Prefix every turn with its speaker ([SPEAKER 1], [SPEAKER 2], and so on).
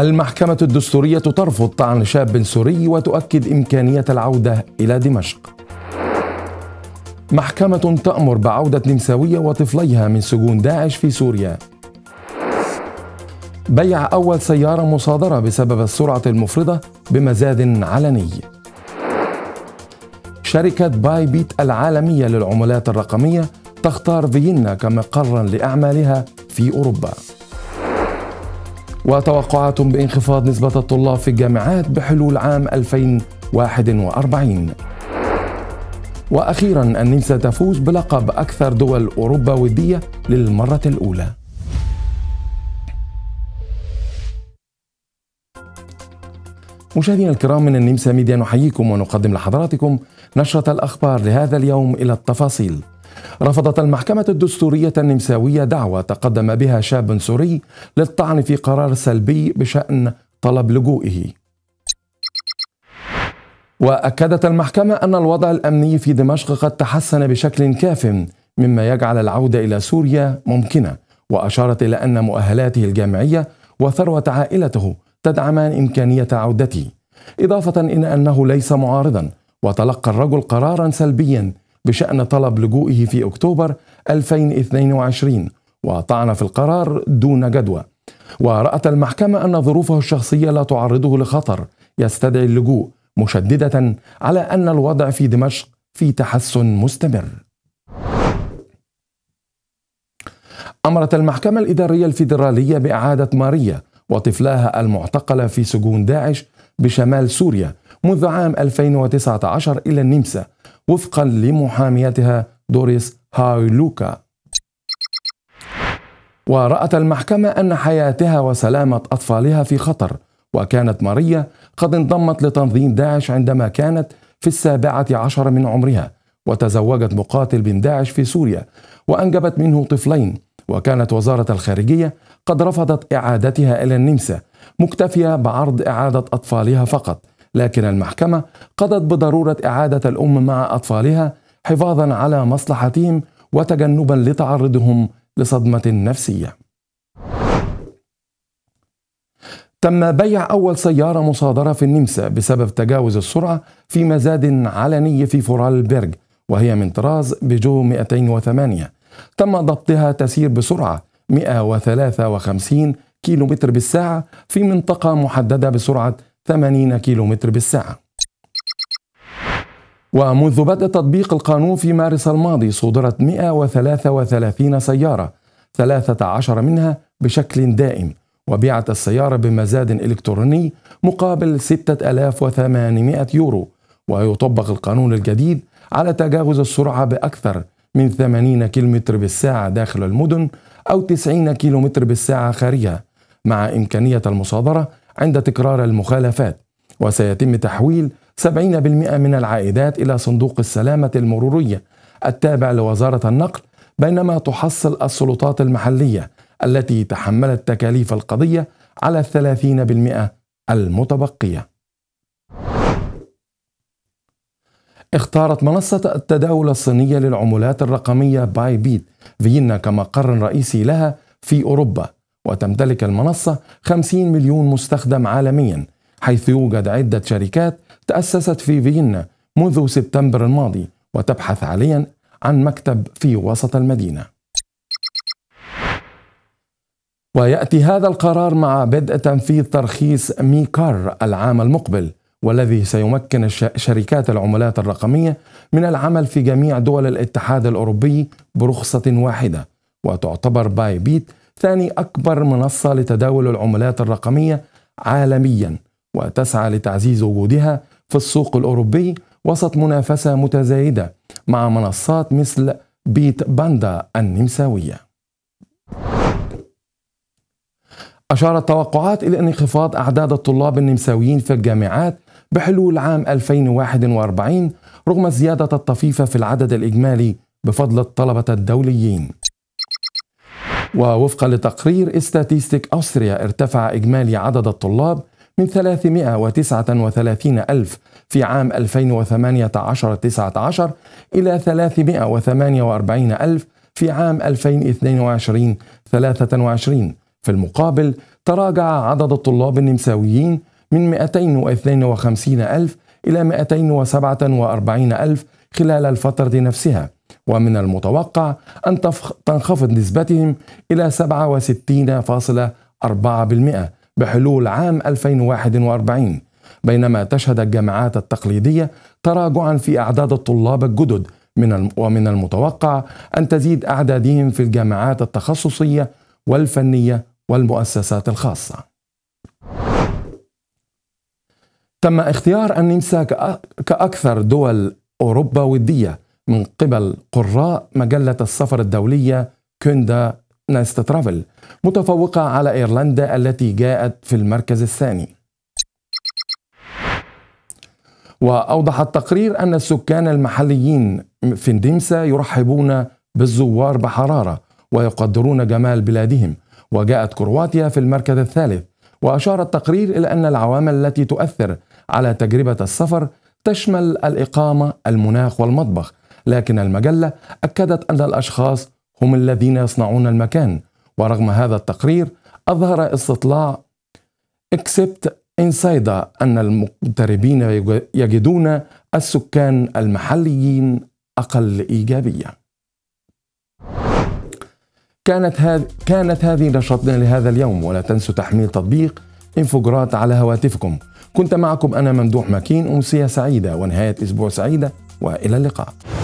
[SPEAKER 1] المحكمة الدستورية ترفض طعن شاب سوري وتؤكد إمكانية العودة إلى دمشق. محكمة تأمر بعودة نمساوية وطفليها من سجون داعش في سوريا. بيع أول سيارة مصادرة بسبب السرعة المفرطة بمزاد علني. شركة باي بيت العالمية للعملات الرقمية تختار فيينا كمقرا لأعمالها في أوروبا. وتوقعات بانخفاض نسبة الطلاب في الجامعات بحلول عام 2041 وأخيرا النمسا تفوز بلقب أكثر دول أوروبا ودية للمرة الأولى مشاهدينا الكرام من النمسا ميديا نحييكم ونقدم لحضراتكم نشرة الأخبار لهذا اليوم إلى التفاصيل رفضت المحكمة الدستورية النمساوية دعوة تقدم بها شاب سوري للطعن في قرار سلبي بشأن طلب لجوئه وأكدت المحكمة أن الوضع الأمني في دمشق قد تحسن بشكل كاف مما يجعل العودة إلى سوريا ممكنة وأشارت إلى أن مؤهلاته الجامعية وثروة عائلته تدعمان إمكانية عودته إضافة إلى أنه ليس معارضا وتلقى الرجل قرارا سلبيا بشأن طلب لجوئه في أكتوبر 2022 وطعن في القرار دون جدوى ورأت المحكمة أن ظروفه الشخصية لا تعرضه لخطر يستدعي اللجوء مشددة على أن الوضع في دمشق في تحسن مستمر أمرت المحكمة الإدارية الفيدرالية بإعادة ماريا وطفلاها المعتقلة في سجون داعش بشمال سوريا منذ عام 2019 إلى النمسا وفقا لمحاميتها دوريس هايلوكا ورأت المحكمة أن حياتها وسلامة أطفالها في خطر وكانت ماريا قد انضمت لتنظيم داعش عندما كانت في السابعة عشر من عمرها وتزوجت مقاتل من داعش في سوريا وأنجبت منه طفلين وكانت وزارة الخارجية قد رفضت إعادتها إلى النمسا مكتفية بعرض إعادة أطفالها فقط لكن المحكمة قضت بضرورة إعادة الأم مع أطفالها حفاظا على مصلحتهم وتجنبا لتعرضهم لصدمة نفسية. تم بيع أول سيارة مصادرة في النمسا بسبب تجاوز السرعة في مزاد علني في فورالبرج وهي من طراز بيجو 208 تم ضبطها تسير بسرعة 153 كيلومتر بالساعة في منطقة محددة بسرعة 80 كيلومتر بالساعة ومنذ بدء تطبيق القانون في مارس الماضي صدرت 133 سيارة 13 منها بشكل دائم وبيعت السيارة بمزاد إلكتروني مقابل 6800 يورو ويطبق القانون الجديد على تجاوز السرعة بأكثر من 80 كيلومتر بالساعة داخل المدن أو 90 كيلومتر بالساعة خارجها مع إمكانية المصادرة عند تكرار المخالفات وسيتم تحويل 70% من العائدات إلى صندوق السلامة المرورية التابع لوزارة النقل بينما تحصل السلطات المحلية التي تحملت تكاليف القضية على 30% المتبقية اختارت منصة التداول الصينية للعملات الرقمية باي بيت فيينا كمقر رئيسي لها في أوروبا وتمتلك المنصة 50 مليون مستخدم عالميا حيث يوجد عدة شركات تأسست في فيينا منذ سبتمبر الماضي وتبحث حاليا عن مكتب في وسط المدينة ويأتي هذا القرار مع بدء تنفيذ ترخيص ميكار العام المقبل والذي سيمكن شركات العملات الرقمية من العمل في جميع دول الاتحاد الأوروبي برخصة واحدة وتعتبر باي بيت ثاني أكبر منصة لتداول العملات الرقمية عالميا وتسعى لتعزيز وجودها في السوق الأوروبي وسط منافسة متزايدة مع منصات مثل بيت باندا النمساوية أشارت توقعات إلى انخفاض أعداد الطلاب النمساويين في الجامعات بحلول عام 2041 رغم الزيادة الطفيفة في العدد الإجمالي بفضل الطلبة الدوليين ووفقا لتقرير استاتيستيك أوستريا ارتفع إجمالي عدد الطلاب من 339 ألف في عام 2018-19 إلى 348 ألف في عام 2022-23 في المقابل تراجع عدد الطلاب النمساويين من 252 ألف إلى 247 ألف خلال الفترة نفسها ومن المتوقع أن تنخفض نسبتهم إلى 67.4% بحلول عام 2041 بينما تشهد الجامعات التقليدية تراجعا في أعداد الطلاب الجدد من ومن المتوقع أن تزيد أعدادهم في الجامعات التخصصية والفنية والمؤسسات الخاصة. تم اختيار النمسا كأكثر دول أوروبا ودية من قبل قراء مجلة السفر الدولية كوندا ناست ترافل متفوقة على إيرلندا التي جاءت في المركز الثاني وأوضح التقرير أن السكان المحليين في النمسا يرحبون بالزوار بحرارة ويقدرون جمال بلادهم وجاءت كرواتيا في المركز الثالث وأشار التقرير إلى أن العوامل التي تؤثر على تجربة السفر تشمل الإقامة المناخ والمطبخ لكن المجلة أكدت أن الأشخاص هم الذين يصنعون المكان ورغم هذا التقرير أظهر استطلاع اكسبت انسايدا أن المغتربين يجدون السكان المحليين أقل إيجابية كانت, هذ... كانت هذه نشاطنا لهذا اليوم ولا تنسوا تحميل تطبيق انفجرات على هواتفكم كنت معكم أنا ممدوح مكين أمسية سعيدة ونهاية أسبوع سعيدة وإلى اللقاء